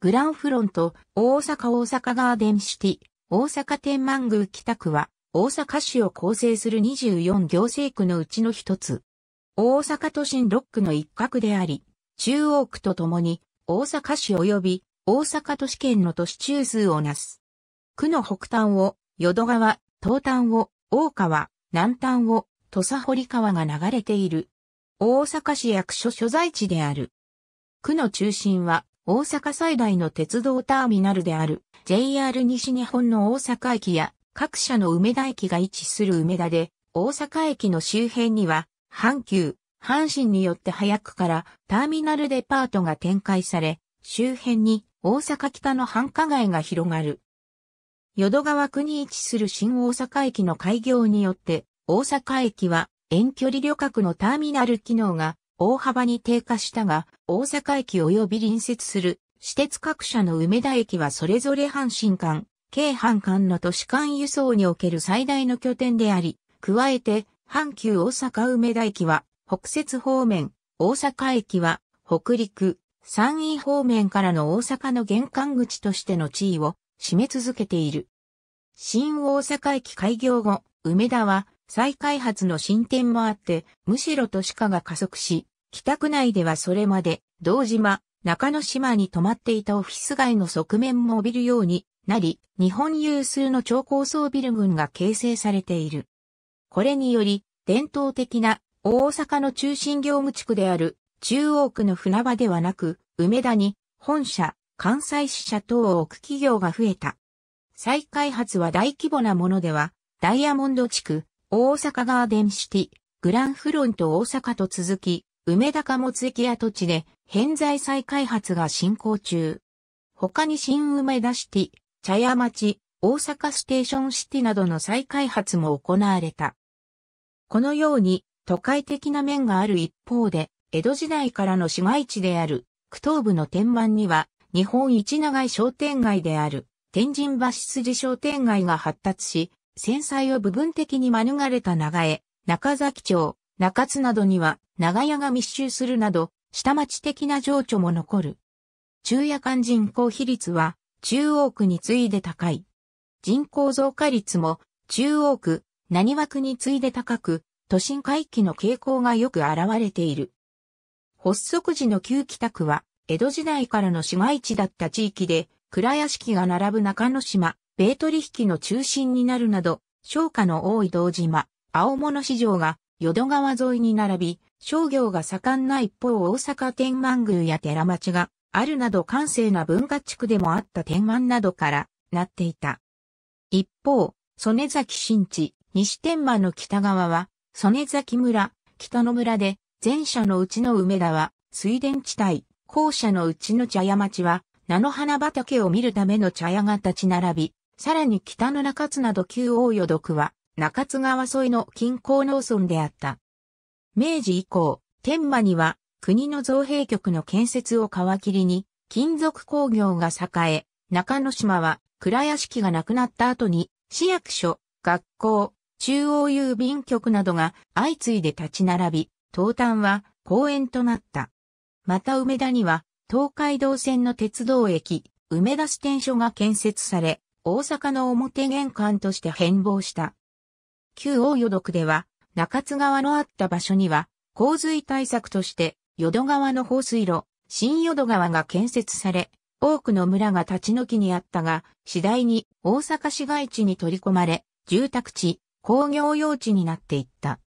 グランフロント、大阪大阪ガーデンシティ、大阪天満宮北区は、大阪市を構成する24行政区のうちの一つ。大阪都心6区の一角であり、中央区とともに、大阪市及び大阪都市圏の都市中枢をなす。区の北端を、淀川、東端を、大川、南端を、土佐堀川が流れている。大阪市役所所在地である。区の中心は大阪最大の鉄道ターミナルである JR 西日本の大阪駅や各社の梅田駅が位置する梅田で、大阪駅の周辺には、阪急、阪神によって早くからターミナルデパートが展開され、周辺に大阪北の繁華街が広がる。淀川区に位置する新大阪駅の開業によって、大阪駅は遠距離旅客のターミナル機能が大幅に低下したが、大阪駅及び隣接する私鉄各社の梅田駅はそれぞれ阪神間、京阪間の都市間輸送における最大の拠点であり、加えて、阪急大阪梅田駅は、北摂方面、大阪駅は、北陸、山陰方面からの大阪の玄関口としての地位を占め続けている。新大阪駅開業後、梅田は再開発の進展もあって、むしろ都市化が加速し、北区内ではそれまで、道島、中之島に泊まっていたオフィス街の側面も帯びるようになり、日本有数の超高層ビル群が形成されている。これにより、伝統的な大阪の中心業務地区である中央区の船場ではなく、梅田に本社、関西支社等を置く企業が増えた。再開発は大規模なものでは、ダイヤモンド地区、大阪ガーデンシティ、グランフロント大阪と続き、梅田貨物駅跡地で、偏在再開発が進行中。他に新梅田シティ、茶屋町、大阪ステーションシティなどの再開発も行われた。このように、都会的な面がある一方で、江戸時代からの市街地である、区東部の天満には、日本一長い商店街である、天神橋筋商店街が発達し、戦災を部分的に免れた長江、中崎町、中津などには長屋が密集するなど、下町的な情緒も残る。中夜間人口比率は中央区に次いで高い。人口増加率も中央区、何枠に次いで高く、都心回帰の傾向がよく現れている。発足時の旧北区は、江戸時代からの市街地だった地域で、蔵屋敷が並ぶ中之島、米取引の中心になるなど、商家の多い道島、青物市場が淀川沿いに並び、商業が盛んな一方大阪天満宮や寺町があるなど閑静な文化地区でもあった天満などからなっていた。一方、曽根崎新地、西天満の北側は、曽根崎村、北の村で、前者のうちの梅田は、水田地帯、後者のうちの茶屋町は、菜の花畑を見るための茶屋が立ち並び、さらに北の中津など旧大淀区は、中津川沿いの近郊農村であった。明治以降、天満には国の造幣局の建設を皮切りに、金属工業が栄え、中野島は倉屋敷がなくなった後に、市役所、学校、中央郵便局などが相次いで立ち並び、東端は公園となった。また梅田には、東海道線の鉄道駅、梅田支店所が建設され、大阪の表玄関として変貌した。旧大淀区では、中津川のあった場所には、洪水対策として、淀川の放水路、新淀川が建設され、多くの村が立ち退きにあったが、次第に大阪市街地に取り込まれ、住宅地、工業用地になっていった。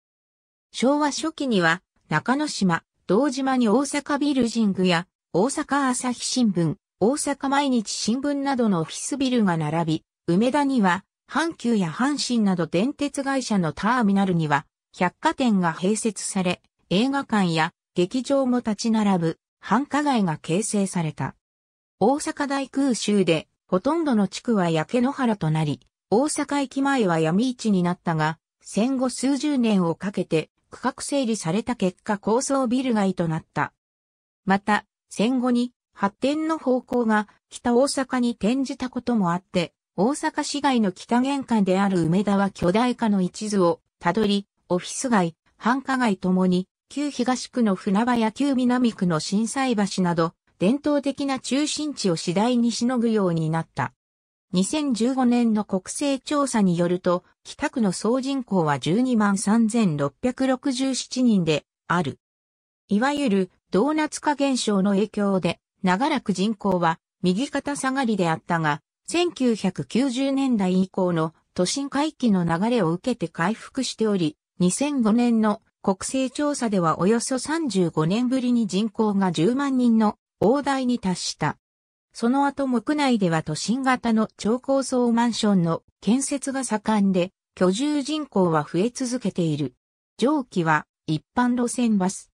昭和初期には、中之島、道島に大阪ビルジングや、大阪朝日新聞、大阪毎日新聞などのオフィスビルが並び、梅田には、阪急や阪神など電鉄会社のターミナルには、百貨店が併設され、映画館や劇場も立ち並ぶ繁華街が形成された。大阪大空襲で、ほとんどの地区は焼け野原となり、大阪駅前は闇市になったが、戦後数十年をかけて区画整理された結果高層ビル街となった。また、戦後に発展の方向が北大阪に転じたこともあって、大阪市街の北玄関である梅田は巨大化の一図をたどり、オフィス街、繁華街ともに、旧東区の船場や旧南区の震災橋など、伝統的な中心地を次第にしのぐようになった。2015年の国勢調査によると、北区の総人口は12万3667人である。いわゆるドーナツ化現象の影響で、長らく人口は右肩下がりであったが、1990年代以降の都心回帰の流れを受けて回復しており、2005年の国勢調査ではおよそ35年ぶりに人口が10万人の大台に達した。その後も区内では都心型の超高層マンションの建設が盛んで、居住人口は増え続けている。上記は一般路線バス。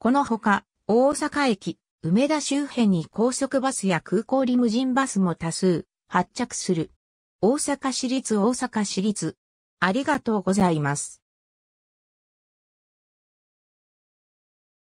このほか、大阪駅、梅田周辺に高速バスや空港リムジンバスも多数発着する。大阪市立大阪市立。ありがとうございます。